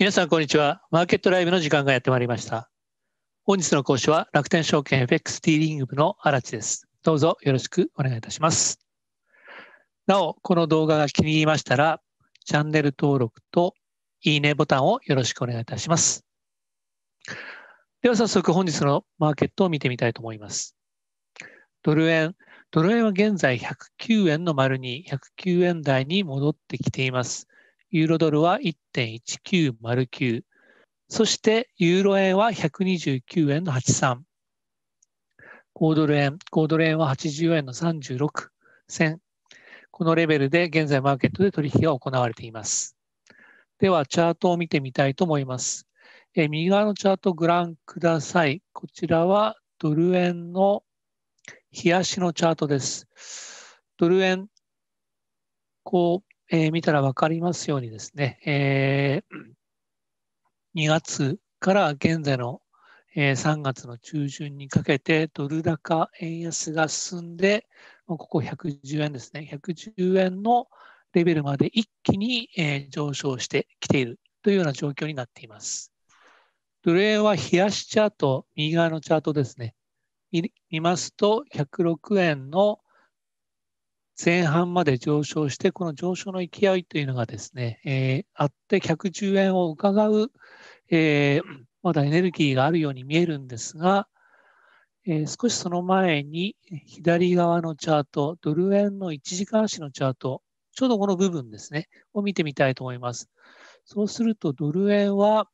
皆さん、こんにちは。マーケットライブの時間がやってまいりました。本日の講師は楽天証券 FX ディーリング部の荒地です。どうぞよろしくお願いいたします。なお、この動画が気に入りましたら、チャンネル登録といいねボタンをよろしくお願いいたします。では早速本日のマーケットを見てみたいと思います。ドル円、ドル円は現在109円の丸に109円台に戻ってきています。ユーロドルは1.1909、そしてユーロ円は129円の83、5ドル円、5ドル円は80円の36銭、このレベルで現在マーケットで取引が行われています。では、チャートを見てみたいと思います。え右側のチャートをご覧ください。こちらはドル円の冷やしのチャートです。ドル円、こう、えー、見たら分かりますようにですね、えー、2月から現在の、えー、3月の中旬にかけてドル高円安が進んで、ここ110円ですね、110円のレベルまで一気に、えー、上昇してきているというような状況になっています。ドル円は冷やしチャート、右側のチャートですね、見ますと、106円の前半まで上昇して、この上昇の勢いというのがですね、えー、あって110円を伺う、えー、まだエネルギーがあるように見えるんですが、えー、少しその前に左側のチャート、ドル円の1時間足のチャート、ちょうどこの部分ですね、を見てみたいと思います。そうすると、ドル円は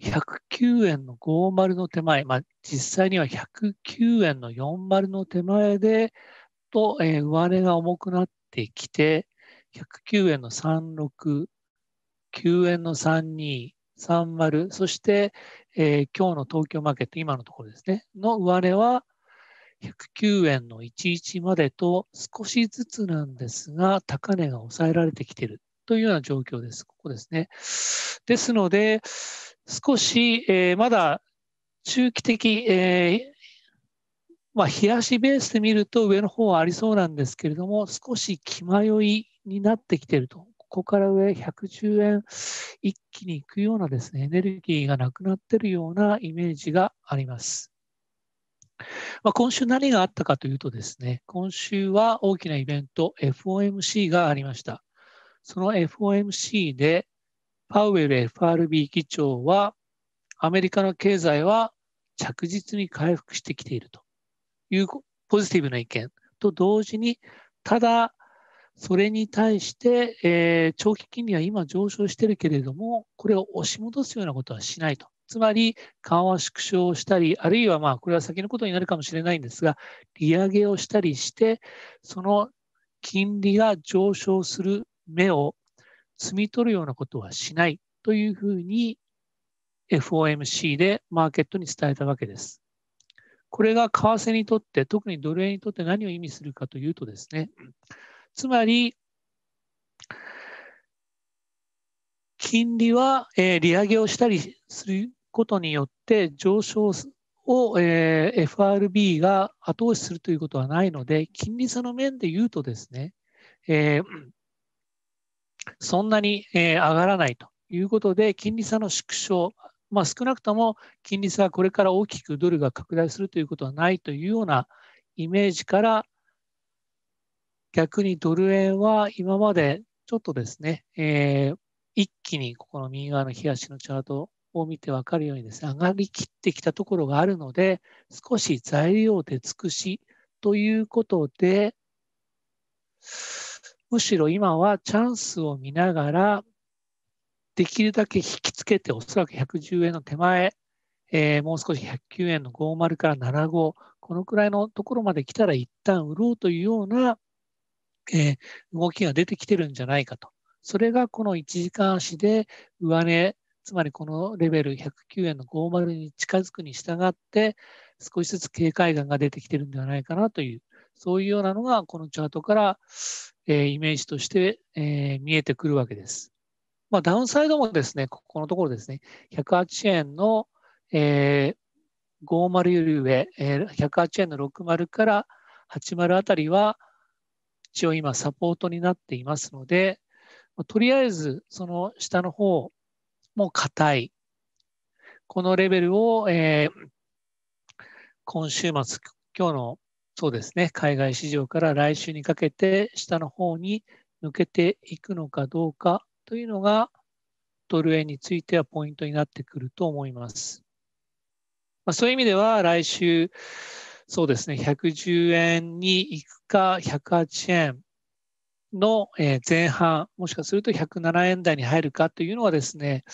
109円の50の手前、まあ、実際には109円の40の手前で、と、えー、上値が重くなってきて、109円の36、9円の32、30、そして、えー、今日の東京マーケット、今のところですね、の上値は109円の11までと少しずつなんですが、高値が抑えられてきているというような状況です。ここですね。ですので、少し、えー、まだ中期的、えー、まあ、冷やしベースで見ると上の方はありそうなんですけれども、少し気迷いになってきてると。ここから上110円一気にいくようなですね、エネルギーがなくなってるようなイメージがあります。まあ、今週何があったかというとですね、今週は大きなイベント FOMC がありました。その FOMC でパウエル FRB 議長はアメリカの経済は着実に回復してきていると。いうポジティブな意見と同時に、ただ、それに対して、えー、長期金利は今上昇してるけれども、これを押し戻すようなことはしないと。つまり、緩和縮小したり、あるいはまあ、これは先のことになるかもしれないんですが、利上げをしたりして、その金利が上昇する目を摘み取るようなことはしないというふうに FOMC でマーケットに伝えたわけです。これが為替にとって、特にドル円にとって何を意味するかというとですね、つまり、金利は、えー、利上げをしたりすることによって上昇を、えー、FRB が後押しするということはないので、金利差の面で言うとですね、えー、そんなに、えー、上がらないということで、金利差の縮小、まあ、少なくとも金利差がこれから大きくドルが拡大するということはないというようなイメージから逆にドル円は今までちょっとですね、えー、一気にここの右側の日足のチャートを見て分かるようにですね上がりきってきたところがあるので少し材料で尽くしということでむしろ今はチャンスを見ながらできるだけ引きつけて、おそらく110円の手前、えー、もう少し109円の50から75、このくらいのところまで来たら一旦売ろうというような、えー、動きが出てきてるんじゃないかと。それがこの1時間足で上値、つまりこのレベル109円の50に近づくに従って、少しずつ警戒感が出てきてるんではないかなという、そういうようなのがこのチャートから、えー、イメージとして、えー、見えてくるわけです。まあ、ダウンサイドもですね、ここのところですね、108円の、えー、50より上、えー、108円の60から80あたりは、一応今サポートになっていますので、とりあえずその下の方も硬い。このレベルを、えー、今週末、今日のそうですね、海外市場から来週にかけて下の方に抜けていくのかどうかというのが、ドル円についてはポイントになってくると思います。まあ、そういう意味では、来週、そうですね、110円に行くか、108円の前半、もしかすると107円台に入るかというのはですね、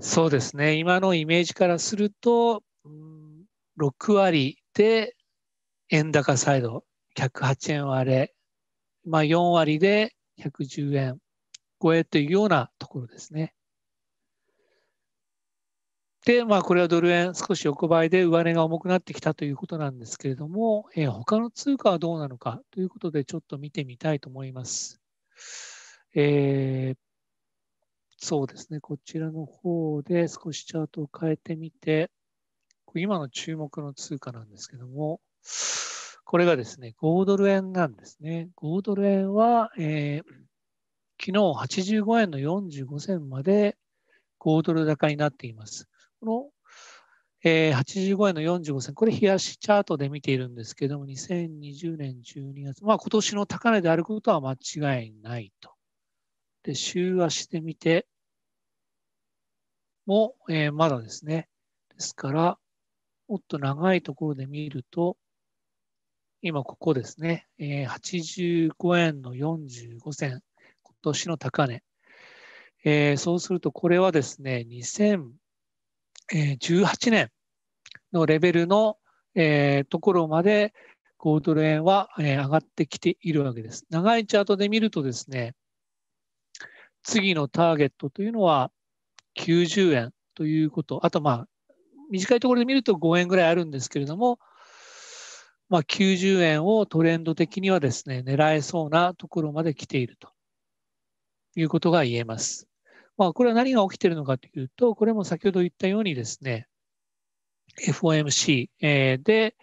そうですね、今のイメージからすると、6割で円高サイド、108円割れ、まあ、4割で110円超えというようなところですね。で、まあ、これはドル円少し横ばいで上値が重くなってきたということなんですけれども、えー、他の通貨はどうなのかということで、ちょっと見てみたいと思います。えー、そうですね、こちらの方で少しチャートを変えてみて、今の注目の通貨なんですけども、これがですね、5ドル円なんですね。5ドル円は、えー、昨日85円の45銭まで5ドル高になっています。この、えー、85円の45銭、これ冷やしチャートで見ているんですけども、2020年12月、まあ今年の高値であることは間違いないと。で、週足で見ても、えー、まだですね。ですから、もっと長いところで見ると、今ここですね、え85円の45銭。年の高値。えー、そうすると、これはですね、2018年のレベルの、えー、ところまで5ドル円は、えー、上がってきているわけです。長いチャートで見るとですね、次のターゲットというのは90円ということ、あとまあ、短いところで見ると5円ぐらいあるんですけれども、まあ、90円をトレンド的にはですね、狙えそうなところまで来ていると。いうことが言えます。まあ、これは何が起きているのかというと、これも先ほど言ったようにですね、FOMC で、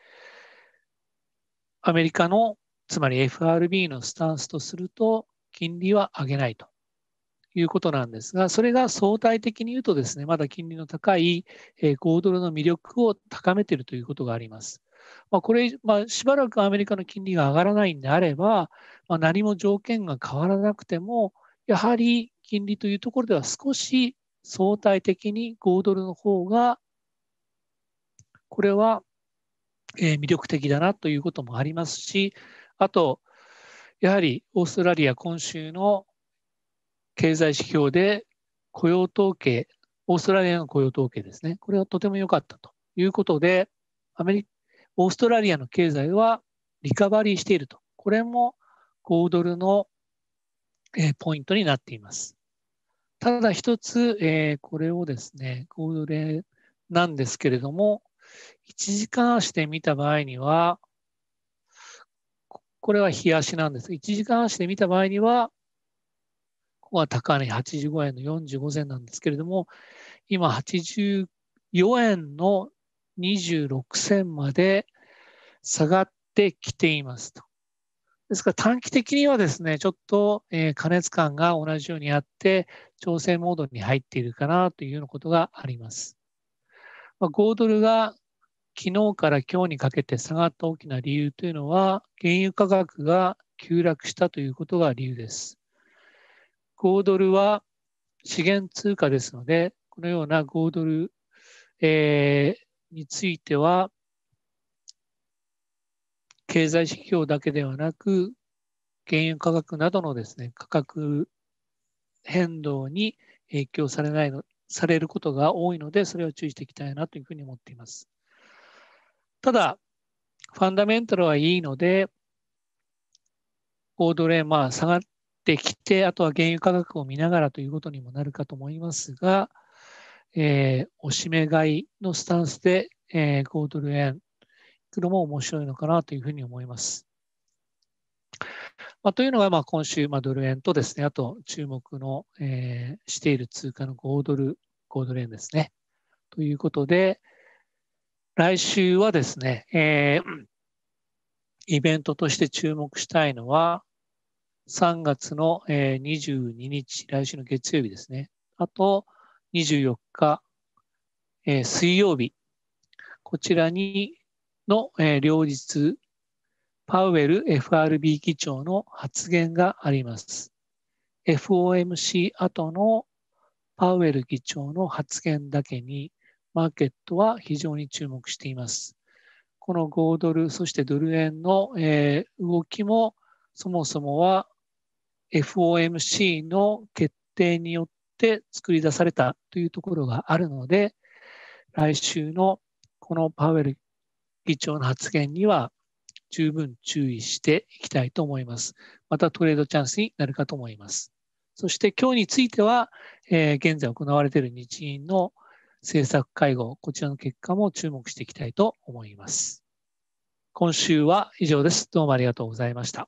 アメリカの、つまり FRB のスタンスとすると、金利は上げないということなんですが、それが相対的に言うとですね、まだ金利の高い5ドルの魅力を高めているということがあります。まあ、これ、まあ、しばらくアメリカの金利が上がらないんであれば、まあ、何も条件が変わらなくても、やはり金利というところでは少し相対的に5ドルの方が、これは魅力的だなということもありますし、あと、やはりオーストラリア今週の経済指標で雇用統計、オーストラリアの雇用統計ですね、これはとても良かったということで、アメリオーストラリアの経済はリカバリーしていると、これも5ドルのえー、ポイントになっています。ただ一つ、えー、これをですね、これなんですけれども、1時間足で見た場合には、これは冷やしなんです。1時間足で見た場合には、ここは高値85円の45銭なんですけれども、今84円の26銭まで下がってきていますと。ですから短期的にはですね、ちょっと、え加熱感が同じようにあって、調整モードに入っているかなというようなことがあります。ま5ドルが昨日から今日にかけて下がった大きな理由というのは、原油価格が急落したということが理由です。5ドルは資源通貨ですので、このような5ドル、えー、については、経済指標だけではなく、原油価格などのですね、価格変動に影響されないの、されることが多いので、それを注意していきたいなというふうに思っています。ただ、ファンダメンタルはいいので、ードル円、まあ、下がってきて、あとは原油価格を見ながらということにもなるかと思いますが、えー、おしめ買いのスタンスで、えー、5ドル円、くのも面白いのかなというふうに思います。まあ、というのが、まあ、今週、まあ、ドル円とですね、あと注目の、えー、している通貨の5ドル、5ドル円ですね。ということで、来週はですね、えー、イベントとして注目したいのは、3月の、えー、22日、来週の月曜日ですね。あと、24日、えー、水曜日。こちらに、の、え両日、パウエル FRB 議長の発言があります。FOMC 後のパウエル議長の発言だけに、マーケットは非常に注目しています。この5ドル、そしてドル円の、え動きも、そもそもは FOMC の決定によって作り出されたというところがあるので、来週のこのパウエル議長の発言には十分注意していきたいと思います。またトレードチャンスになるかと思います。そして今日については、えー、現在行われている日銀の政策会合、こちらの結果も注目していきたいと思います。今週は以上です。どうもありがとうございました。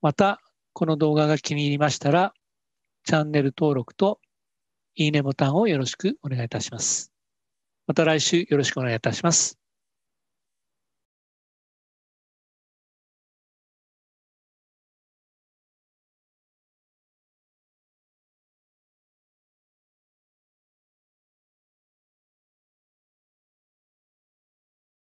また、この動画が気に入りましたら、チャンネル登録といいねボタンをよろしくお願いいたします。また来週よろしくお願いいたします。